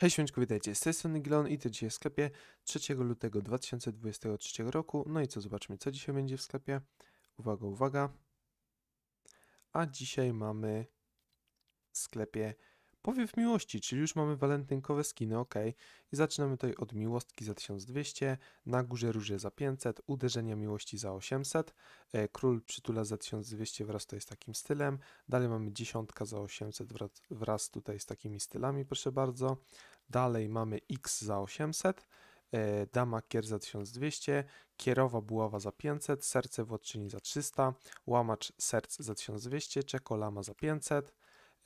Hej siączku, witajcie, z tej strony Gilon i to dzisiaj w sklepie 3 lutego 2023 roku. No i co, zobaczmy co dzisiaj będzie w sklepie. Uwaga, uwaga. A dzisiaj mamy w sklepie Powiew miłości, czyli już mamy walentynkowe skiny, ok. I zaczynamy tutaj od miłostki za 1200, na górze róże za 500, uderzenia miłości za 800, e, król przytula za 1200 wraz tutaj z takim stylem, dalej mamy dziesiątka za 800 wraz tutaj z takimi stylami, proszę bardzo. Dalej mamy x za 800, e, dama kier za 1200, kierowa buława za 500, serce władczyni za 300, łamacz serc za 1200, czekolama za 500,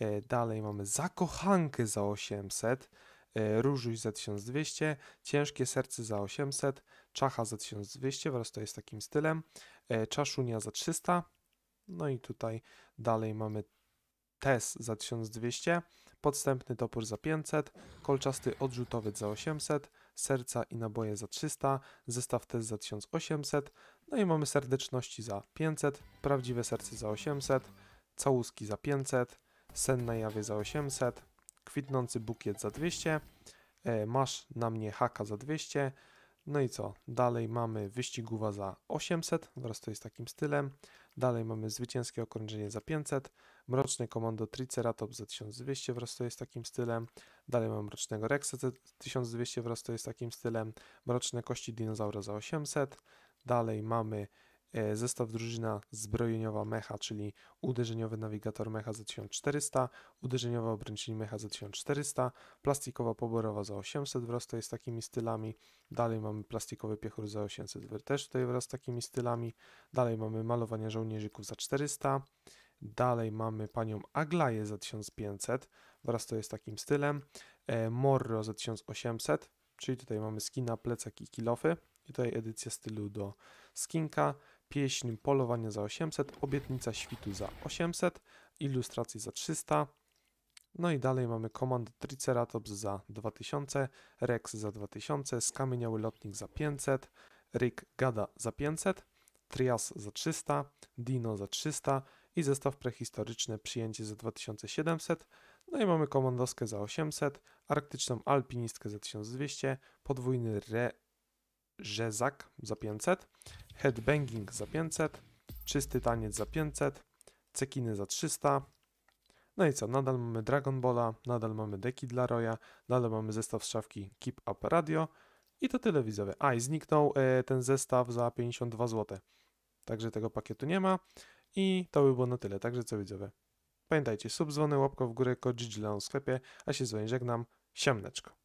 E, dalej mamy Zakochankę za 800, e, Różuś za 1200, Ciężkie Serce za 800, Czacha za 1200 wraz to jest takim stylem, e, Czaszunia za 300, no i tutaj dalej mamy TES za 1200, Podstępny Topór za 500, Kolczasty Odrzutowiec za 800, Serca i Naboje za 300, Zestaw TES za 1800, no i mamy Serdeczności za 500, Prawdziwe Serce za 800, Całuski za 500, sen na jawie za 800, kwitnący bukiet za 200, e, masz na mnie haka za 200, no i co? Dalej mamy wyścigówa za 800 wraz to jest takim stylem. Dalej mamy zwycięskie okrążenie za 500, mroczne komando Triceratops za 1200 wraz to jest takim stylem. Dalej mamy mrocznego Rexa za 1200 wraz to jest takim stylem. Mroczne kości dinozaura za 800. Dalej mamy E, zestaw drużyna zbrojeniowa mecha, czyli uderzeniowy nawigator mecha za 1400, uderzeniowa obręczyni mecha za 1400, plastikowa poborowa za 800 wraz tutaj z takimi stylami, dalej mamy plastikowy piechur za 800 też tutaj wraz z takimi stylami, dalej mamy malowanie żołnierzyków za 400, Dalej mamy panią Aglaję za 1500 wraz to jest takim stylem. E, Morro za 1800, czyli tutaj mamy skina, plecak i kilofy. I tutaj edycja stylu do skinka pieśń Polowanie za 800, Obietnica Świtu za 800, Ilustracji za 300, no i dalej mamy komand Triceratops za 2000, Rex za 2000, Skamieniały Lotnik za 500, Rick Gada za 500, Trias za 300, Dino za 300 i zestaw prehistoryczny Przyjęcie za 2700, no i mamy komandoskę za 800, arktyczną alpinistkę za 1200, podwójny re rzezak za 500, headbanging za 500, czysty taniec za 500, cekiny za 300. No i co, nadal mamy Dragon Balla, nadal mamy deki dla Roya, nadal mamy zestaw z szafki Keep Up Radio i to tyle widzowie. A i zniknął e, ten zestaw za 52 zł. Także tego pakietu nie ma i to by było na tyle. Także co widzowie. Pamiętajcie, sub, dzwony, łapka w górę, kod w sklepie, a się z wami żegnam. Siemneczko.